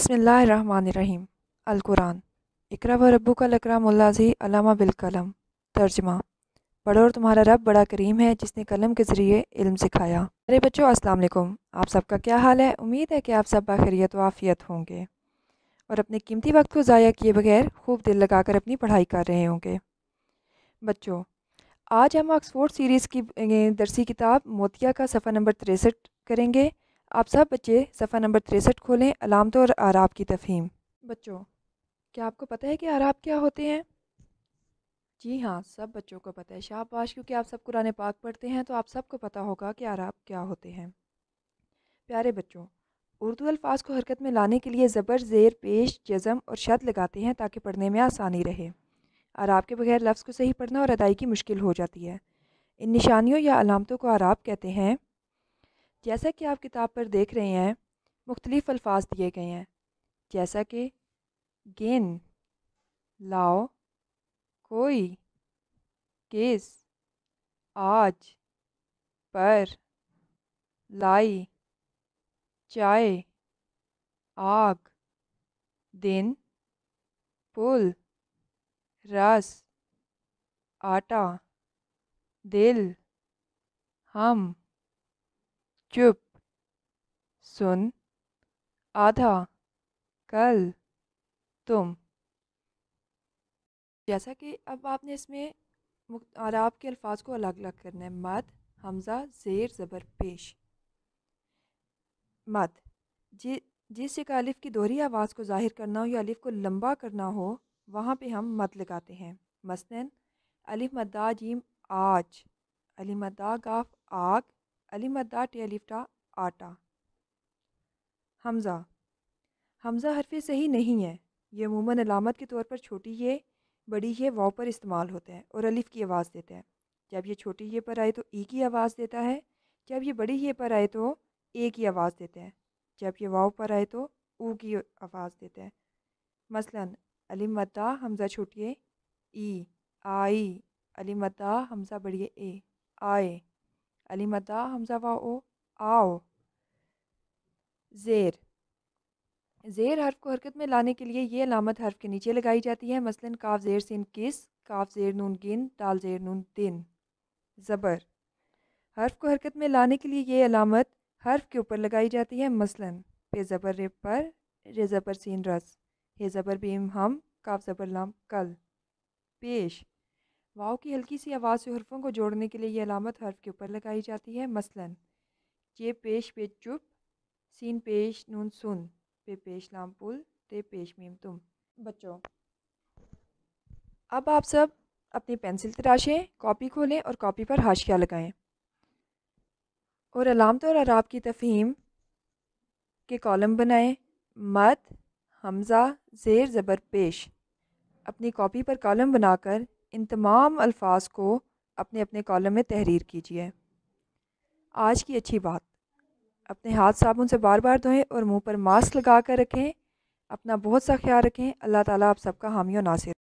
बसमीम अलकुरान इकर व रबू का उल्लाजी अलामा बिलकलम तर्जमा पढ़ो और तुम्हारा रब बड़ा करीम है जिसने कलम के ज़रिए इल्म सिखाया अरे बच्चों अस्सलाम वालेकुम आप सबका क्या हाल है उम्मीद है कि आप सब बाखरियत वाफियत होंगे और अपने कीमती वक्त को ज़ाया किए बगैर खूब दिल लगाकर अपनी पढ़ाई कर रहे होंगे बच्चों आज हम ऑक्सफोर्ड सीरीज़ की दरसी किताब मोतिया का सफ़ा नंबर तिरसठ करेंगे आप सब बच्चे सफ़ा नंबर तिरसठ खोलें अलामत तो और आराब की तफहीम बच्चों क्या आपको पता है कि आराब क्या होते हैं जी हाँ सब बच्चों को पता है शाबाश क्योंकि आप सब कुरान पाक पढ़ते हैं तो आप सबको पता होगा कि आराब क्या होते हैं प्यारे बच्चों उर्दू अल्फाज को हरकत में लाने के लिए ज़बर ज़ेर पेश जज़म और शद लगाते हैं ताकि पढ़ने में आसानी रहे आराब के बगैर लफ्ज़ को सही पढ़ना और अदायगी मुश्किल हो जाती है इन निशानियों या अलामतों को आराब कहते हैं जैसा कि आप किताब पर देख रहे हैं मुख्तलिफ़ अल्फाज दिए गए हैं जैसा कि गेन लाओ कोई केस आज पर लाई चाय आग दिन पुल रस आटा दिल हम चुप सुन आधा कल तुम जैसा कि अब आपने इसमें आराब के अल्फाज को अलग अलग करना है मत हमज़ा ज़ेर ज़बर पेश मत जि जिस एक अलिफ की दोहरी आवाज़ को ज़ाहिर करना हो या अलिफ को लंबा करना हो वहाँ पे हम मत लगाते हैं मसलन अलिफ मदा जीम आज अली मदा गाफ आग अलीमदा टेलिफ्टा आटा हमज़ा हमज़ा हरफ सही नहीं है ये अमूमन अलामत के तौर पर छोटी ये बड़ी ये वाव पर इस्तेमाल होते हैं और अलिफ़ की आवाज़ देते हैं जब ये छोटी ये पर आए तो ई की आवाज़ देता है जब ये बड़ी ये पर आए तो ए की आवाज़ देते हैं जब ये वाव पर आए तो ऊ की आवाज़ देते हैं मसलन मद्दा हमज़ा छोटिए ई आई अली मद्दा हमज़ा बढ़िए ए आए اليمدا همزة واو او आओ ज़ेर ज़ेर हर्फ को हरकत में लाने के लिए यह अलामत हर्फ के नीचे लगाई जाती है मसलन काफ ज़ेर सिन किस काफ ज़ेर नून गिन दाल ज़ेर नून दिन ज़बर हर्फ को हरकत में लाने के लिए यह अलामत हर्फ के ऊपर लगाई जाती है मसलन पे ज़बर रे पर रे ज़बर सीन रस हे ज़बर बीम हम काफ ज़बर लाम कल पेश वाव की हल्की सी आवाज़ से हरफों को जोड़ने के लिए यह अलामत हर्फ के ऊपर लगाई जाती है मसलन चे पेश पे चुप सीन पेश नून सुन पे पेश लाम पुल ते पेश मीम तुम बच्चों अब आप सब अपनी पेंसिल तराशें कॉपी खोलें और कॉपी पर हाशिया लगाएं और अलामत और अराब की तफहीम के कॉलम बनाएं मत हमज़ा ज़ेर ज़बर पेश अपनी कॉपी पर कॉलम बनाकर इन तमाम अल्फाज को अपने अपने कॉलम में तहरीर कीजिए आज की अच्छी बात अपने हाथ साबुन से बार बार धोएं और मुंह पर मास्क लगा कर रखें अपना बहुत सा ख्याल रखें अल्लाह ताला आप सबका हामी और नासिर